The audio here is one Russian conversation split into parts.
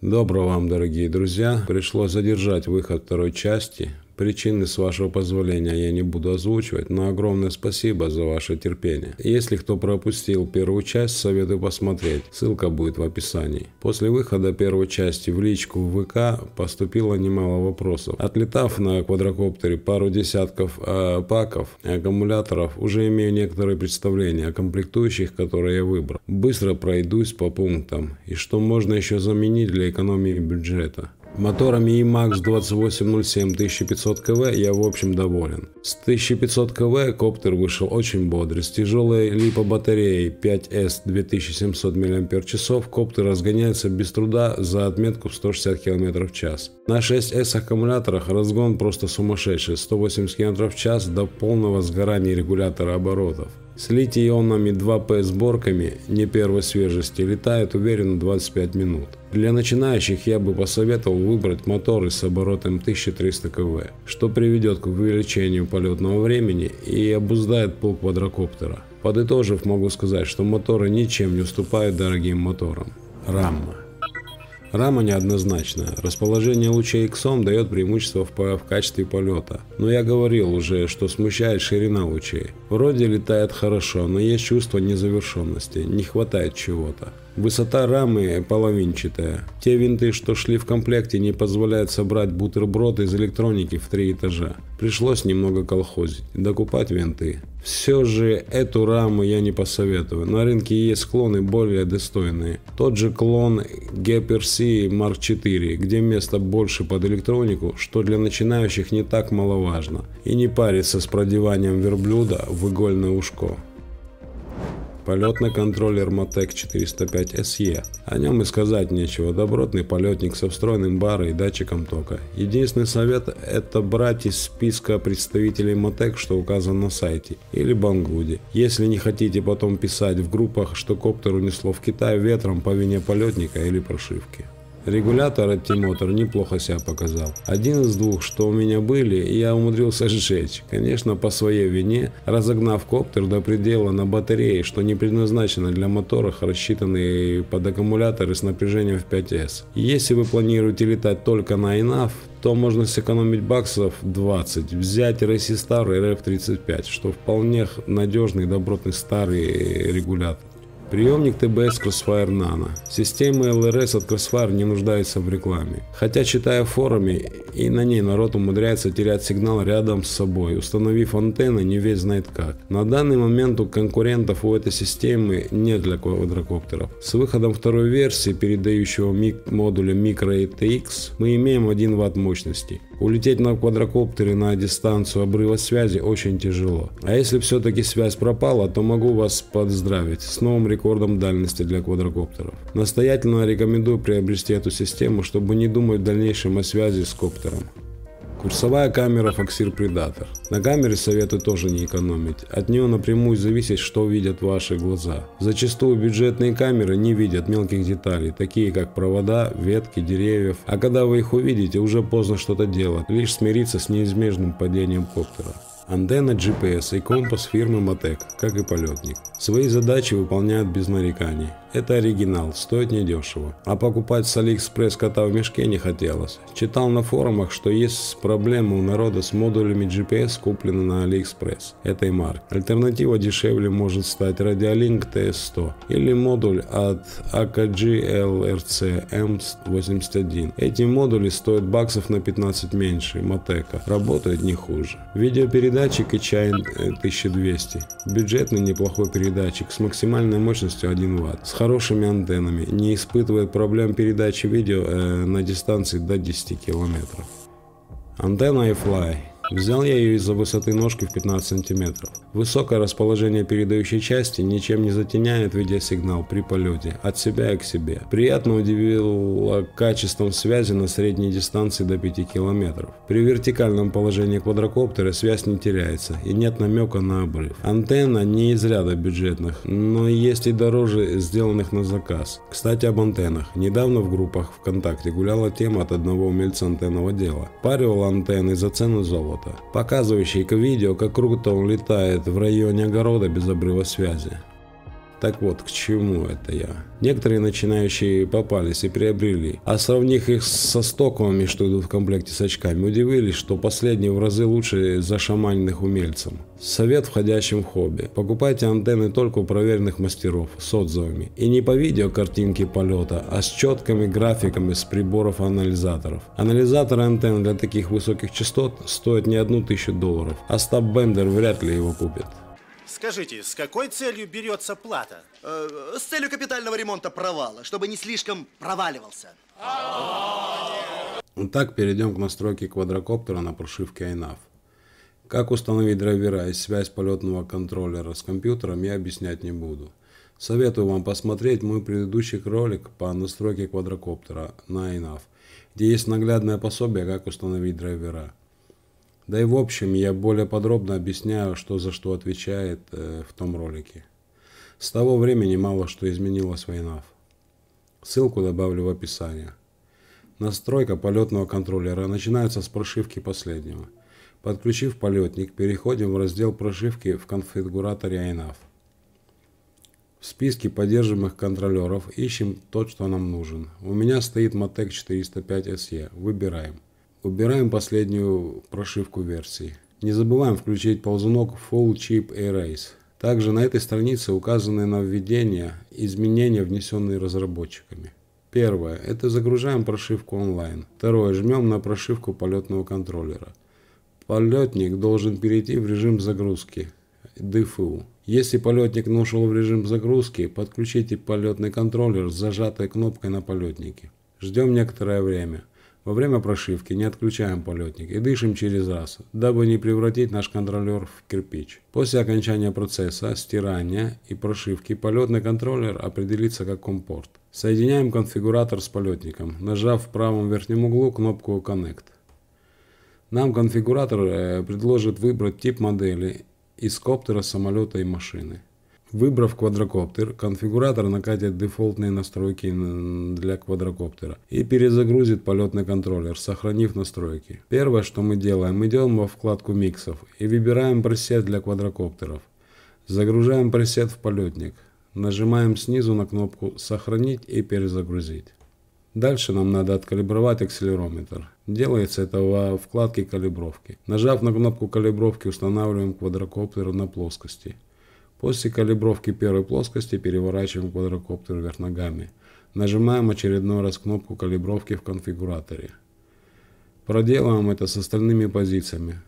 Доброго вам, дорогие друзья! Пришлось задержать выход второй части, Причины, с вашего позволения, я не буду озвучивать, но огромное спасибо за ваше терпение. Если кто пропустил первую часть, советую посмотреть. Ссылка будет в описании. После выхода первой части в личку в ВК поступило немало вопросов. Отлетав на квадрокоптере пару десятков э, паков и аккумуляторов, уже имею некоторые представления о комплектующих, которые я выбрал. Быстро пройдусь по пунктам и что можно еще заменить для экономии бюджета. Моторами EMAX 2807 1500 кВ я в общем доволен. С 1500 кВ коптер вышел очень бодрый. С тяжелой липобатареей 5S 2700 мАч коптер разгоняется без труда за отметку в 160 км в час. На 6S аккумуляторах разгон просто сумасшедший 180 км в час до полного сгорания регулятора оборотов. С литий-ионами 2P сборками, не первой свежести, летает уверенно 25 минут. Для начинающих я бы посоветовал выбрать моторы с оборотом 1300 кв, что приведет к увеличению полетного времени и обуздает пол квадрокоптера. Подытожив, могу сказать, что моторы ничем не уступают дорогим моторам. Рамма. Рама неоднозначная. Расположение лучей иксом дает преимущество в, в качестве полета. Но я говорил уже, что смущает ширина лучей. Вроде летает хорошо, но есть чувство незавершенности, не хватает чего-то. Высота рамы половинчатая. Те винты, что шли в комплекте, не позволяют собрать бутерброд из электроники в три этажа. Пришлось немного колхозить, докупать винты. Все же эту раму я не посоветую. На рынке есть клоны более достойные. Тот же клон GPRC Mark 4, где места больше под электронику, что для начинающих не так маловажно. И не париться с продеванием верблюда в игольное ушко полетный контроллер Мотек 405 SE. О нем и сказать нечего, добротный полетник со встроенным барой и датчиком тока. Единственный совет – это брать из списка представителей Мотек, что указан на сайте, или Бангуде. Если не хотите потом писать в группах, что коптер унесло в Китай ветром по вине полетника или прошивки. Регулятор оптимотор неплохо себя показал. Один из двух, что у меня были, я умудрился сжечь. Конечно, по своей вине, разогнав коптер до предела на батарее, что не предназначено для моторов, рассчитанные под аккумуляторы с напряжением в 5С. Если вы планируете летать только на INAF, то можно сэкономить баксов 20, взять RC Star RF-35, что вполне надежный, добротный старый регулятор. Приемник ТБС Crossfire Nano. Системы ЛРС от Crossfire не нуждаются в рекламе. Хотя читая форуме, и на ней народ умудряется терять сигнал рядом с собой, установив антенны не весь знает как. На данный момент у конкурентов у этой системы нет для квадрокоптеров. С выходом второй версии, передающего модуля Micro ATX, мы имеем 1 Вт мощности. Улететь на квадрокоптере на дистанцию обрыва связи очень тяжело. А если все-таки связь пропала, то могу вас поздравить с новым рекордом дальности для квадрокоптеров. Настоятельно рекомендую приобрести эту систему, чтобы не думать в дальнейшем о связи с коптером. Курсовая камера «Фоксир Predator. На камере советы тоже не экономить. От нее напрямую зависит, что видят ваши глаза. Зачастую бюджетные камеры не видят мелких деталей, такие как провода, ветки, деревьев. А когда вы их увидите, уже поздно что-то делать, лишь смириться с неизбежным падением коптера. Антенна GPS и компас фирмы Мотек, как и полетник. Свои задачи выполняют без нареканий. Это оригинал, стоит недешево. А покупать с Алиэкспресс кота в мешке не хотелось. Читал на форумах, что есть проблемы у народа с модулями GPS, куплены на Алиэкспресс этой марки. Альтернатива дешевле может стать Radiolink TS100 или модуль от AKG LRC M81. Эти модули стоят баксов на 15 меньше, Матека. Работают не хуже. Видеопередатчик и чай 1200. Бюджетный неплохой передатчик передатчик с максимальной мощностью 1 Вт, с хорошими антеннами, не испытывает проблем передачи видео э, на дистанции до 10 километров. Антенна iFly Взял я ее из-за высоты ножки в 15 сантиметров. Высокое расположение передающей части ничем не затеняет видеосигнал при полете, от себя и к себе. Приятно удивило качеством связи на средней дистанции до 5 километров. При вертикальном положении квадрокоптера связь не теряется и нет намека на обрыв. Антенна не из ряда бюджетных, но есть и дороже сделанных на заказ. Кстати, об антеннах. Недавно в группах ВКонтакте гуляла тема от одного умельца антенного дела. Паривал антенны за цену золота самолета, показывающий к видео, как круто он летает в районе огорода без обрыва связи. Так вот, к чему это я? Некоторые начинающие попались и приобрели, а сравнив их со стоковыми, что идут в комплекте с очками, удивились, что последние в разы лучше за зашаманенных умельцем. Совет входящим в хобби. Покупайте антенны только у проверенных мастеров с отзывами. И не по видео картинки полета, а с четкими графиками с приборов анализаторов. Анализаторы антенн для таких высоких частот стоят не одну тысячу долларов, а стаббендер вряд ли его купит. Скажите, с какой целью берется плата? Э, с целью капитального ремонта провала, чтобы не слишком проваливался. Так перейдем к настройке квадрокоптера на прошивке iNav. Как установить драйвера и связь полетного контроллера с компьютером, я объяснять не буду. Советую вам посмотреть мой предыдущий ролик по настройке квадрокоптера на iNav, где есть наглядное пособие, как установить драйвера. Да и в общем, я более подробно объясняю, что за что отвечает э, в том ролике. С того времени мало что изменилось в ИНАФ. Ссылку добавлю в описание. Настройка полетного контроллера начинается с прошивки последнего. Подключив полетник, переходим в раздел прошивки в конфигураторе INAF. В списке поддерживаемых контроллеров ищем тот, что нам нужен. У меня стоит Motec 405 SE. Выбираем. Убираем последнюю прошивку версии. Не забываем включить ползунок Full Chip Erase. Также на этой странице указаны нововведения и изменения, внесенные разработчиками. Первое – это загружаем прошивку онлайн. Второе – жмем на прошивку полетного контроллера. Полетник должен перейти в режим загрузки DFU. Если полетник не ушел в режим загрузки, подключите полетный контроллер с зажатой кнопкой на полетнике. Ждем некоторое время – во время прошивки не отключаем полетник и дышим через раз, дабы не превратить наш контроллер в кирпич. После окончания процесса стирания и прошивки полетный контроллер определится как компорт. Соединяем конфигуратор с полетником, нажав в правом верхнем углу кнопку Connect. Нам конфигуратор э, предложит выбрать тип модели из коптера, самолета и машины. Выбрав квадрокоптер, конфигуратор накатит дефолтные настройки для квадрокоптера и перезагрузит полетный контроллер, сохранив настройки. Первое, что мы делаем, идем во вкладку миксов и выбираем пресет для квадрокоптеров. Загружаем пресет в полетник. Нажимаем снизу на кнопку «Сохранить» и «Перезагрузить». Дальше нам надо откалибровать акселерометр. Делается это во вкладке калибровки. Нажав на кнопку калибровки, устанавливаем квадрокоптер на плоскости. После калибровки первой плоскости переворачиваем квадрокоптер вверх ногами. Нажимаем очередной раз кнопку калибровки в конфигураторе. Проделываем это с остальными позициями.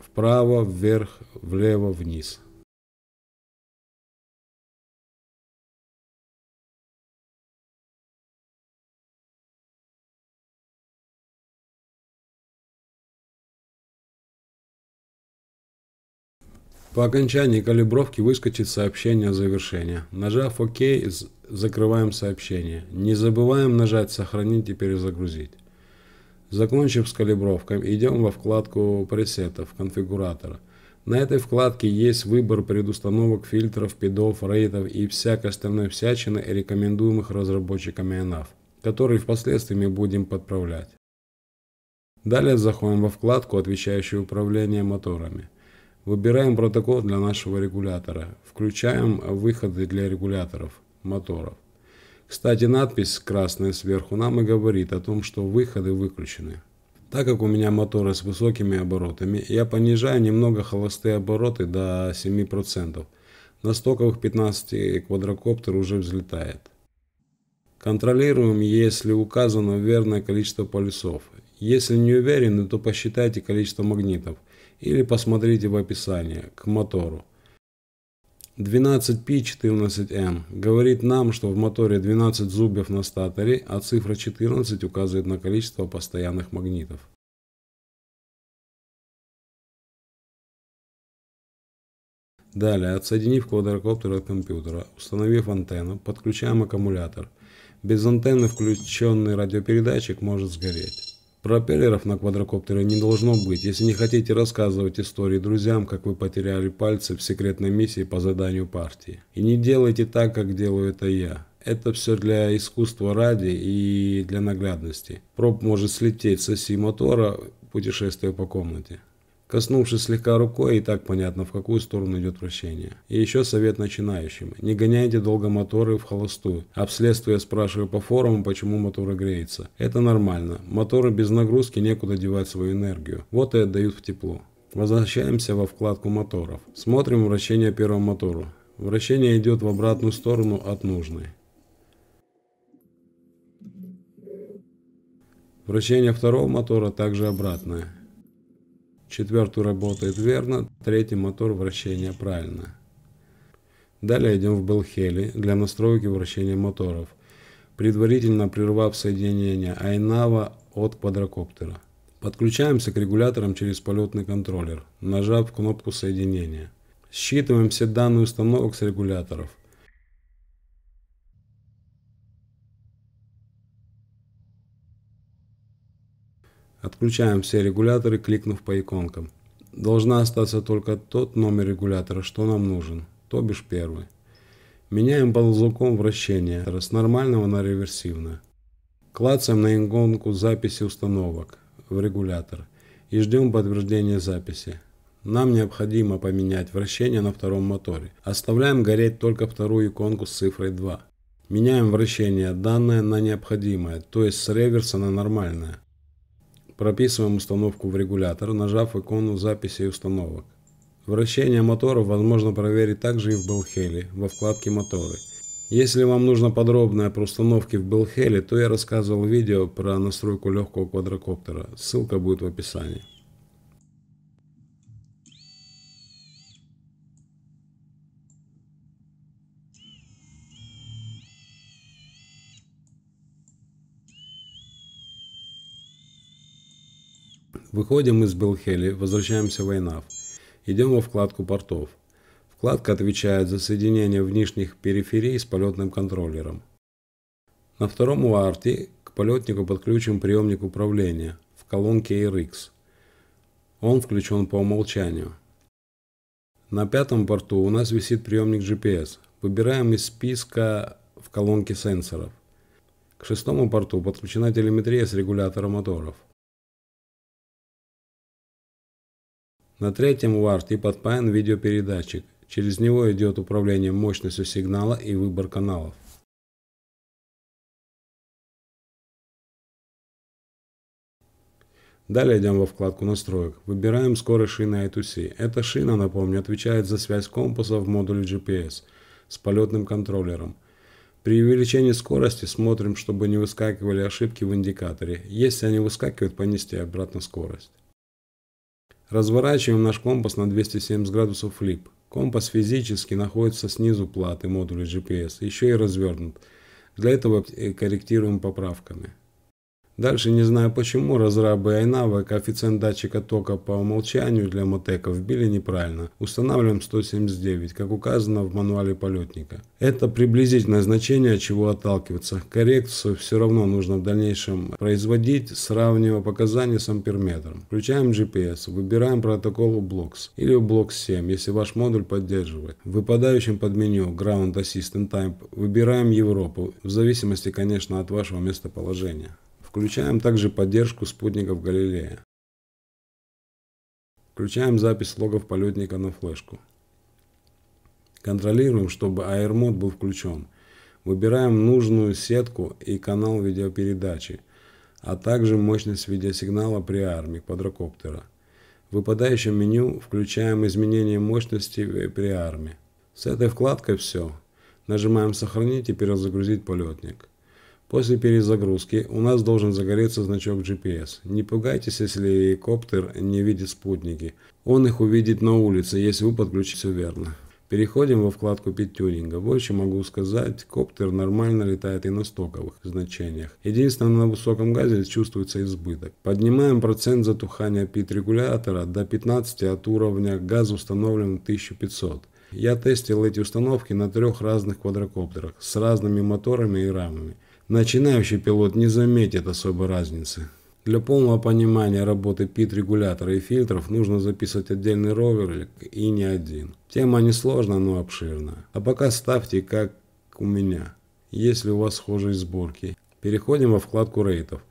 Вправо, вверх, влево, вниз. По окончании калибровки выскочит сообщение о завершении. Нажав ОК, закрываем сообщение. Не забываем нажать «Сохранить» и «Перезагрузить». Закончив с калибровкой, идем во вкладку пресетов конфигуратора. На этой вкладке есть выбор предустановок фильтров, пидов, рейтов и всякой остальной всячины, рекомендуемых разработчиками ENAV, которые впоследствии мы будем подправлять. Далее заходим во вкладку, отвечающую управление моторами. Выбираем протокол для нашего регулятора. Включаем выходы для регуляторов моторов. Кстати, надпись красная сверху нам и говорит о том, что выходы выключены. Так как у меня моторы с высокими оборотами, я понижаю немного холостые обороты до 7%. На стоковых 15 квадрокоптер уже взлетает. Контролируем, если указано верное количество полюсов. Если не уверены, то посчитайте количество магнитов – или посмотрите в описании к мотору. 12P14M эм говорит нам, что в моторе 12 зубьев на статоре, а цифра 14 указывает на количество постоянных магнитов. Далее, отсоединив квадрокоптер от компьютера, установив антенну, подключаем аккумулятор. Без антенны включенный радиопередатчик может сгореть. Пропеллеров на квадрокоптере не должно быть, если не хотите рассказывать истории друзьям, как вы потеряли пальцы в секретной миссии по заданию партии. И не делайте так, как делаю это я. Это все для искусства ради и для наглядности. Проб может слететь с оси мотора, путешествие по комнате коснувшись слегка рукой, и так понятно, в какую сторону идет вращение. И еще совет начинающим. Не гоняйте долго моторы в холостую. Обследствие спрашиваю по форуму, почему моторы греются. Это нормально. Моторы без нагрузки некуда девать свою энергию. Вот и отдают в тепло. Возвращаемся во вкладку моторов. Смотрим вращение первого мотора. Вращение идет в обратную сторону от нужной. Вращение второго мотора также обратное четвертый работает верно, третий мотор вращения правильно. Далее идем в Белхели для настройки вращения моторов, предварительно прервав соединение Айнава от квадрокоптера. Подключаемся к регуляторам через полетный контроллер, нажав кнопку соединения. Считываем все данные установок с регуляторов – Отключаем все регуляторы, кликнув по иконкам. Должна остаться только тот номер регулятора, что нам нужен, то бишь первый. Меняем ползуком вращение с нормального на реверсивное. Клацаем на иконку записи установок в регулятор и ждем подтверждения записи. Нам необходимо поменять вращение на втором моторе. Оставляем гореть только вторую иконку с цифрой 2. Меняем вращение данное на необходимое, то есть с реверса на нормальное. Прописываем установку в регулятор, нажав икону записи и установок. Вращение моторов возможно проверить также и в Белхеле, во вкладке «Моторы». Если вам нужно подробное про установки в Белхеле, то я рассказывал видео про настройку легкого квадрокоптера, ссылка будет в описании. Выходим из Белхели, возвращаемся в Эйнаф. Идем во вкладку портов. Вкладка отвечает за соединение внешних периферий с полетным контроллером. На втором UART к полетнику подключим приемник управления в колонке RX. Он включен по умолчанию. На пятом порту у нас висит приемник GPS. Выбираем из списка в колонке сенсоров. К шестому порту подключена телеметрия с регулятором моторов. На третьем варт и подпаян видеопередатчик. Через него идет управление мощностью сигнала и выбор каналов. Далее идем во вкладку настроек. Выбираем скорость шины I2C. Эта шина, напомню, отвечает за связь компаса в модуле GPS с полетным контроллером. При увеличении скорости смотрим, чтобы не выскакивали ошибки в индикаторе. Если они выскакивают, понести обратно скорость. Разворачиваем наш компас на 270 градусов флип. Компас физически находится снизу платы модуля GPS, еще и развернут. Для этого корректируем поправками. Дальше, не знаю почему, разрабы Айнава коэффициент датчика тока по умолчанию для мотеков вбили неправильно. Устанавливаем 179, как указано в мануале полетника. Это приблизительное значение, от чего отталкиваться. Коррекцию все равно нужно в дальнейшем производить, сравнивая показания с амперметром. Включаем GPS, выбираем протокол UBLOX или UBLOX 7, если ваш модуль поддерживает. В выпадающем под меню Ground Assistant Type выбираем Европу, в зависимости, конечно, от вашего местоположения. Включаем также поддержку спутников Галилея. Включаем запись логов полетника на флешку. Контролируем, чтобы AirMod был включен. Выбираем нужную сетку и канал видеопередачи, а также мощность видеосигнала при арме квадрокоптера. В выпадающем меню включаем изменение мощности при армии. С этой вкладкой все. Нажимаем «Сохранить» и «Перезагрузить полетник». После перезагрузки у нас должен загореться значок GPS. Не пугайтесь, если коптер не видит спутники. Он их увидит на улице, если вы подключите верно. Переходим во вкладку питтюнинга. Больше могу сказать, коптер нормально летает и на стоковых значениях. Единственное, на высоком газе чувствуется избыток. Поднимаем процент затухания пит-регулятора до 15 от уровня газа установлен 1500. Я тестил эти установки на трех разных квадрокоптерах с разными моторами и рамами. Начинающий пилот не заметит особой разницы. Для полного понимания работы пит-регулятора и фильтров нужно записывать отдельный ролик и не один. Тема несложна, но обширна. А пока ставьте, как у меня, если у вас схожие сборки. Переходим во вкладку рейтов.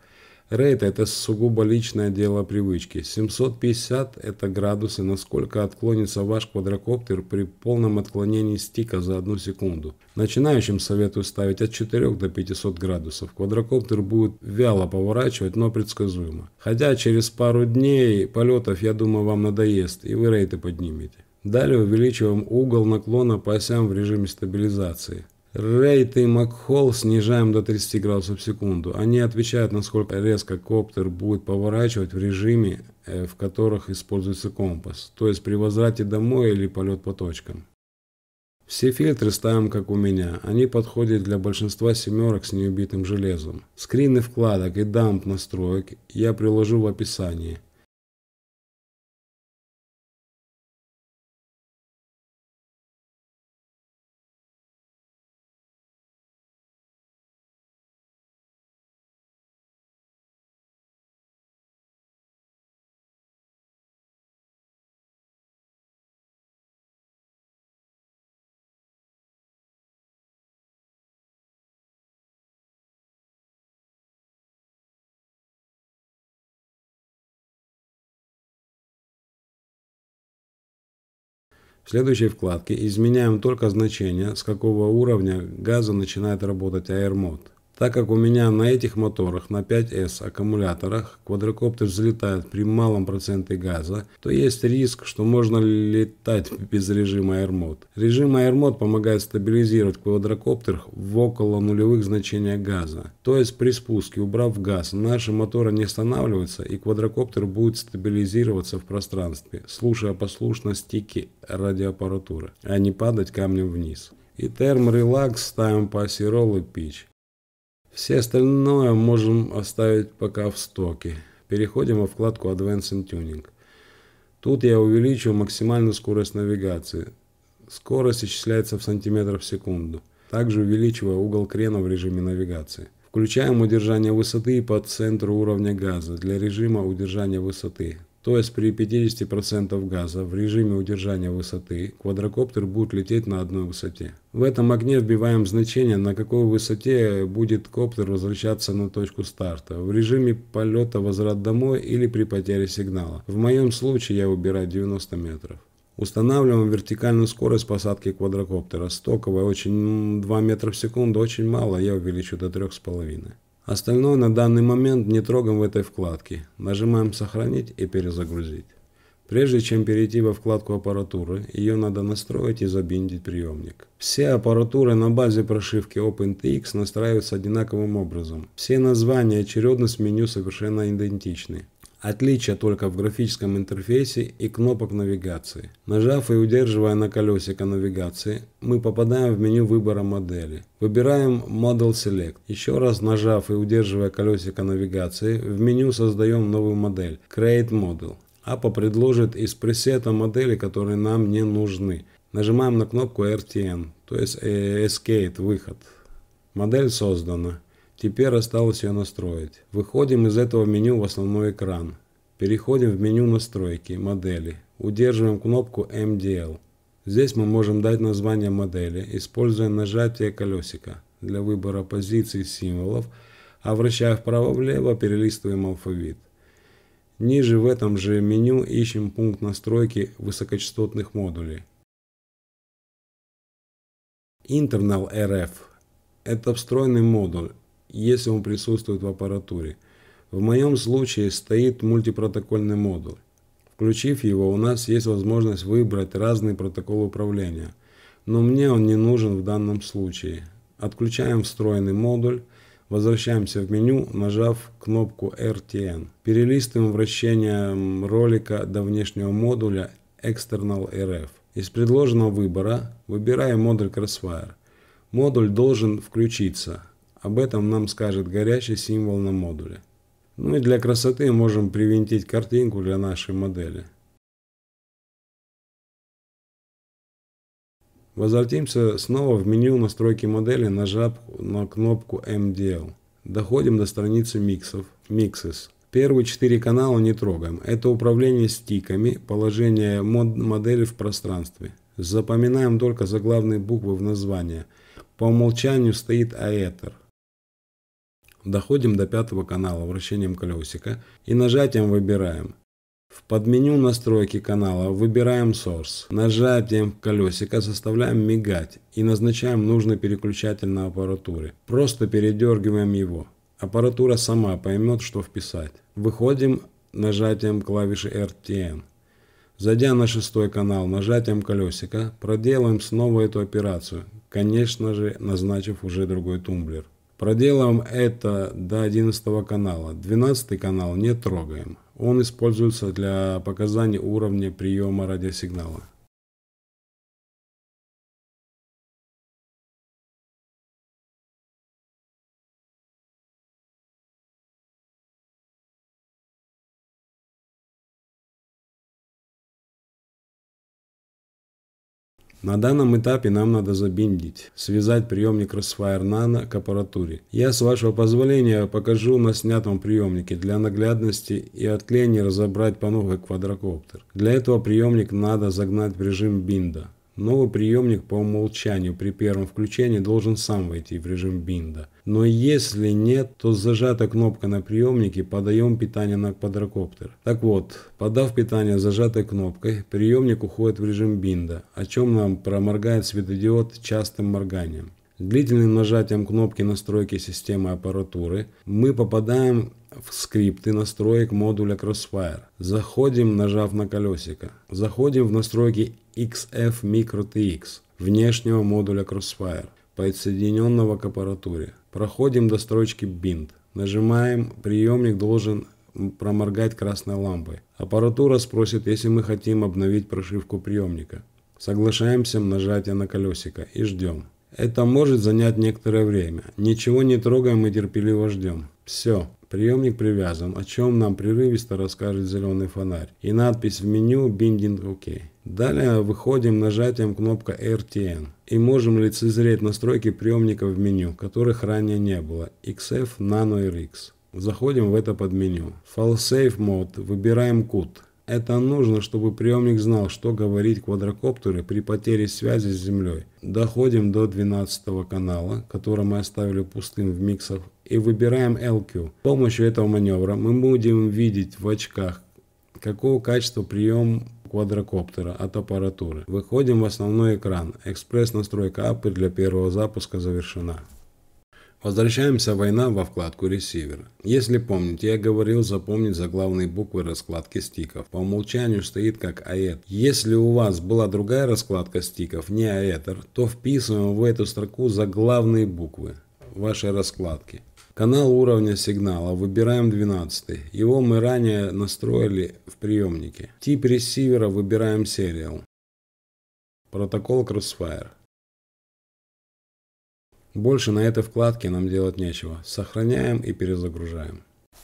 Рейд – это сугубо личное дело привычки. 750 – это градусы, насколько отклонится ваш квадрокоптер при полном отклонении стика за одну секунду. Начинающим советую ставить от 4 до 500 градусов. Квадрокоптер будет вяло поворачивать, но предсказуемо. Хотя через пару дней полетов, я думаю, вам надоест, и вы рейты поднимете. Далее увеличиваем угол наклона по осям в режиме стабилизации. Рейт и Макхолл снижаем до 30 градусов в секунду. Они отвечают, насколько резко коптер будет поворачивать в режиме, э, в которых используется компас, то есть при возврате домой или полет по точкам. Все фильтры ставим как у меня, они подходят для большинства семерок с неубитым железом. Скрины вкладок и дамп настроек я приложу в описании – В следующей вкладке изменяем только значение, с какого уровня газа начинает работать аэромод. Так как у меня на этих моторах на 5С аккумуляторах квадрокоптер взлетает при малом проценте газа, то есть риск, что можно летать без режима AirMode. Режим AirMode помогает стабилизировать квадрокоптер в около нулевых значениях газа. То есть при спуске, убрав газ, наши моторы не останавливаются и квадрокоптер будет стабилизироваться в пространстве, слушая послушно стики радиоаппаратуры, а не падать камнем вниз. И терм релакс ставим по оси и пич. Все остальное можем оставить пока в стоке. Переходим во вкладку Advanced Tuning. Тут я увеличу максимальную скорость навигации. Скорость исчисляется в сантиметрах в секунду. Также увеличиваю угол крена в режиме навигации. Включаем удержание высоты по центру уровня газа для режима удержания высоты. То есть при 50% газа в режиме удержания высоты квадрокоптер будет лететь на одной высоте. В этом огне вбиваем значение, на какой высоте будет коптер возвращаться на точку старта, в режиме полета возврат домой или при потере сигнала. В моем случае я выбираю 90 метров. Устанавливаем вертикальную скорость посадки квадрокоптера. Стоковая очень 2 метра в секунду очень мало, я увеличу до 3,5. Остальное на данный момент не трогаем в этой вкладке. Нажимаем «Сохранить» и «Перезагрузить». Прежде чем перейти во вкладку аппаратуры, ее надо настроить и забиндить приемник. Все аппаратуры на базе прошивки OpenTX настраиваются одинаковым образом. Все названия и очередность меню совершенно идентичны. Отличие только в графическом интерфейсе и кнопок навигации. Нажав и удерживая на колесико навигации, мы попадаем в меню выбора модели. Выбираем Model Select. Еще раз нажав и удерживая колесико навигации, в меню создаем новую модель Create Model. Аппа предложит из пресета модели, которые нам не нужны. Нажимаем на кнопку RTN, то есть Escape, выход. Модель создана. Теперь осталось ее настроить. Выходим из этого меню в основной экран. Переходим в меню настройки, модели. Удерживаем кнопку MDL. Здесь мы можем дать название модели, используя нажатие колесика для выбора позиций символов, а вращая вправо-влево перелистываем алфавит. Ниже в этом же меню ищем пункт настройки высокочастотных модулей. Internal RF – это встроенный модуль, если он присутствует в аппаратуре. В моем случае стоит мультипротокольный модуль. Включив его, у нас есть возможность выбрать разные протоколы управления, но мне он не нужен в данном случае. Отключаем встроенный модуль, возвращаемся в меню, нажав кнопку RTN. Перелистываем вращение ролика до внешнего модуля External RF. Из предложенного выбора выбираем модуль Crossfire. Модуль должен включиться – об этом нам скажет горящий символ на модуле. Ну и для красоты можем привинтить картинку для нашей модели. Возвратимся снова в меню настройки модели, нажав на кнопку MDL. Доходим до страницы миксов, Mixes. Первые четыре канала не трогаем. Это управление стиками, положение мод модели в пространстве. Запоминаем только заглавные буквы в названии. По умолчанию стоит аэтер. Доходим до пятого канала вращением колесика и нажатием выбираем. В подменю настройки канала выбираем Source. Нажатием колесика заставляем мигать и назначаем нужный переключатель на аппаратуре. Просто передергиваем его. Аппаратура сама поймет, что вписать. Выходим нажатием клавиши RTN. Зайдя на шестой канал нажатием колесика, проделаем снова эту операцию, конечно же назначив уже другой тумблер. Проделаем это до 11 канала. 12 канал не трогаем. Он используется для показания уровня приема радиосигнала. На данном этапе нам надо забиндить, связать приемник Crossfire Nano к аппаратуре. Я, с вашего позволения, покажу на снятом приемнике для наглядности и от клени разобрать по новой квадрокоптер. Для этого приемник надо загнать в режим бинда. Новый приемник по умолчанию при первом включении должен сам войти в режим бинда. Но если нет, то зажата кнопка на приемнике подаем питание на квадрокоптер. Так вот, подав питание зажатой кнопкой, приемник уходит в режим бинда, о чем нам проморгает светодиод частым морганием. Длительным нажатием кнопки настройки системы аппаратуры мы попадаем в скрипты настроек модуля Crossfire. Заходим, нажав на колесико. Заходим в настройки XF Micro TX внешнего модуля Crossfire, подсоединенного к аппаратуре. Проходим до строчки Bind. Нажимаем, приемник должен проморгать красной лампой. Аппаратура спросит, если мы хотим обновить прошивку приемника. Соглашаемся нажатие на колесико и ждем. Это может занять некоторое время. Ничего не трогаем и терпеливо ждем. Все. Приемник привязан, о чем нам прерывисто расскажет зеленый фонарь. И надпись в меню «Binding OK». Далее выходим нажатием кнопка RTN и можем лицезреть настройки приемника в меню, которых ранее не было, XF Nano RX. Заходим в это подменю. Fall Safe Mode, выбираем CUT. Это нужно, чтобы приемник знал, что говорить квадрокоптеры при потере связи с Землей. Доходим до 12 канала, который мы оставили пустым в миксах, и выбираем LQ. С помощью этого маневра мы будем видеть в очках, какого качества прием квадрокоптера от аппаратуры. Выходим в основной экран. Экспресс настройка АПы для первого запуска завершена. Возвращаемся «Война» во вкладку «Ресивер». Если помните, я говорил запомнить заглавные буквы раскладки стиков. По умолчанию стоит как «аэт». Если у вас была другая раскладка стиков, не «аэтер», то вписываем в эту строку заглавные буквы вашей раскладки. Канал уровня сигнала выбираем 12. Его мы ранее настроили в приемнике. Тип ресивера выбираем сериал. Протокол Crossfire. Больше на этой вкладке нам делать нечего. Сохраняем и перезагружаем.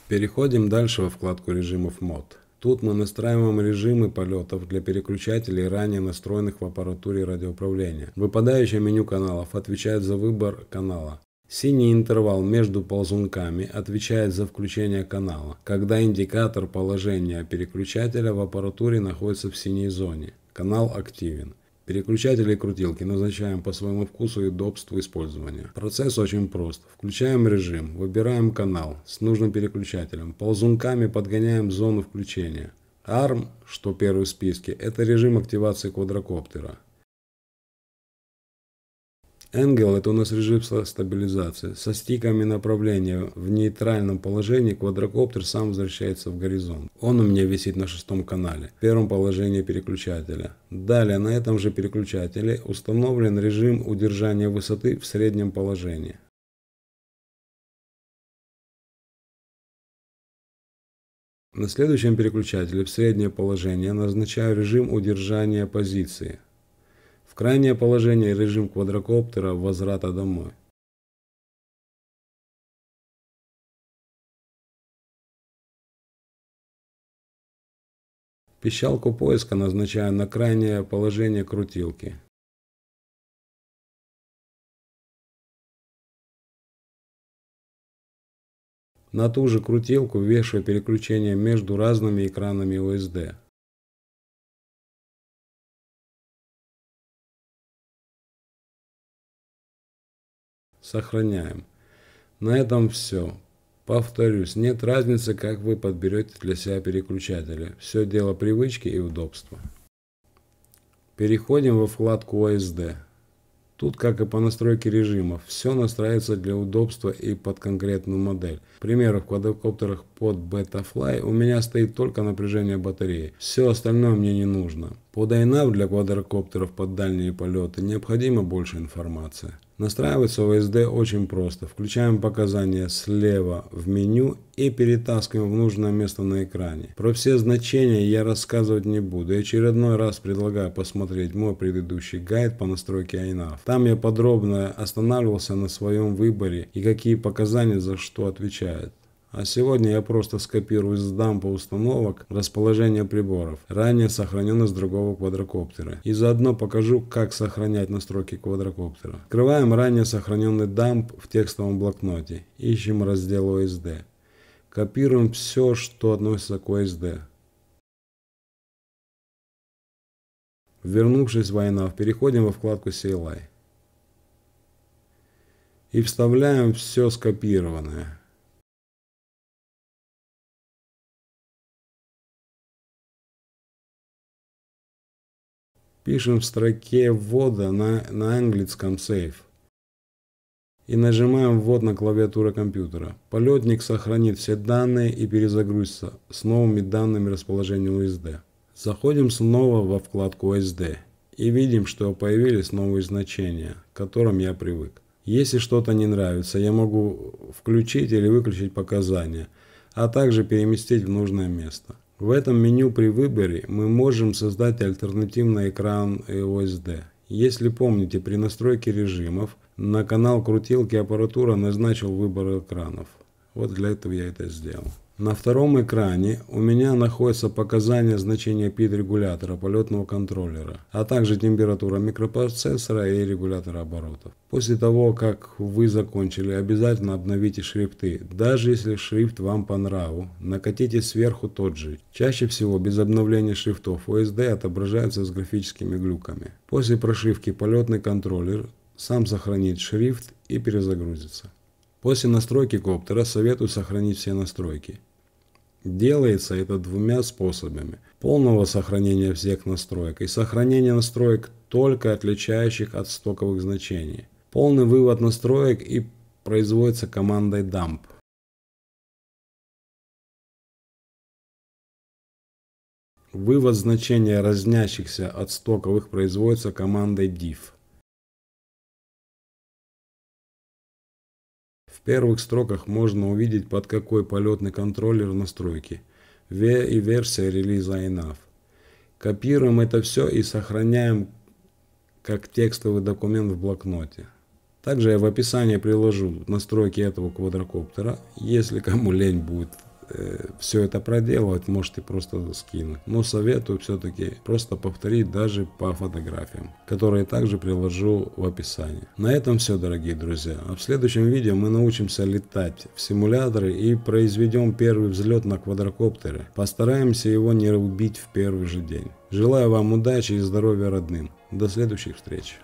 Переходим дальше во вкладку режимов мод. Тут мы настраиваем режимы полетов для переключателей, ранее настроенных в аппаратуре радиоуправления. Выпадающее меню каналов отвечает за выбор канала. Синий интервал между ползунками отвечает за включение канала, когда индикатор положения переключателя в аппаратуре находится в синей зоне. Канал активен. Переключатели и крутилки назначаем по своему вкусу и удобству использования. Процесс очень прост. Включаем режим, выбираем канал с нужным переключателем, ползунками подгоняем зону включения. ARM, что первый в списке, это режим активации квадрокоптера. Энгел это у нас режим стабилизации. Со стиками направления в нейтральном положении квадрокоптер сам возвращается в горизонт. Он у меня висит на шестом канале, в первом положении переключателя. Далее на этом же переключателе установлен режим удержания высоты в среднем положении. На следующем переключателе в среднее положение назначаю режим удержания позиции крайнее положение режим квадрокоптера возврата домой. Пищалку поиска назначаю на крайнее положение крутилки. На ту же крутилку вешаю переключение между разными экранами ОСД. Сохраняем. На этом все. Повторюсь, нет разницы, как вы подберете для себя переключатели. Все дело привычки и удобства. Переходим во вкладку OSD. Тут, как и по настройке режимов, все настраивается для удобства и под конкретную модель. К примеру, в квадрокоптерах под Betafly у меня стоит только напряжение батареи. Все остальное мне не нужно. По Dynab для квадрокоптеров под дальние полеты необходимо больше информации. Настраивается ОСД очень просто. Включаем показания слева в меню и перетаскиваем в нужное место на экране. Про все значения я рассказывать не буду. И очередной раз предлагаю посмотреть мой предыдущий гайд по настройке iNav. Там я подробно останавливался на своем выборе и какие показания за что отвечают. А сегодня я просто скопирую из дампа установок расположение приборов, ранее сохраненных с другого квадрокоптера. И заодно покажу, как сохранять настройки квадрокоптера. Открываем ранее сохраненный дамп в текстовом блокноте. Ищем раздел OSD. Копируем все, что относится к OSD. Вернувшись в iNav, переходим во вкладку CLI. И вставляем все скопированное. Пишем в строке ввода на, на английском save. И нажимаем ввод на клавиатуру компьютера. Полетник сохранит все данные и перезагрузится с новыми данными расположения USD. Заходим снова во вкладку USD и видим, что появились новые значения, к которым я привык. Если что-то не нравится, я могу включить или выключить показания, а также переместить в нужное место. В этом меню при выборе мы можем создать альтернативный экран OSD. Э Если помните, при настройке режимов на канал крутилки аппаратура назначил выбор экранов. Вот для этого я это сделал. На втором экране у меня находятся показания значения PID-регулятора полетного контроллера, а также температура микропроцессора и регулятора оборотов. После того, как вы закончили, обязательно обновите шрифты, даже если шрифт вам по нраву, накатите сверху тот же. Чаще всего без обновления шрифтов OSD отображаются с графическими глюками. После прошивки полетный контроллер сам сохранит шрифт и перезагрузится. После настройки коптера советую сохранить все настройки. Делается это двумя способами. Полного сохранения всех настроек и сохранения настроек, только отличающих от стоковых значений. Полный вывод настроек и производится командой dump. Вывод значения разнящихся от стоковых производится командой div. первых строках можно увидеть, под какой полетный контроллер настройки. V и версия релиза Enough. Копируем это все и сохраняем как текстовый документ в блокноте. Также я в описании приложу настройки этого квадрокоптера, если кому лень будет Э, все это проделывать, можете просто скинуть. Но советую все-таки просто повторить даже по фотографиям, которые также приложу в описании. На этом все, дорогие друзья. А в следующем видео мы научимся летать в симуляторы и произведем первый взлет на квадрокоптере. Постараемся его не убить в первый же день. Желаю вам удачи и здоровья родным. До следующих встреч.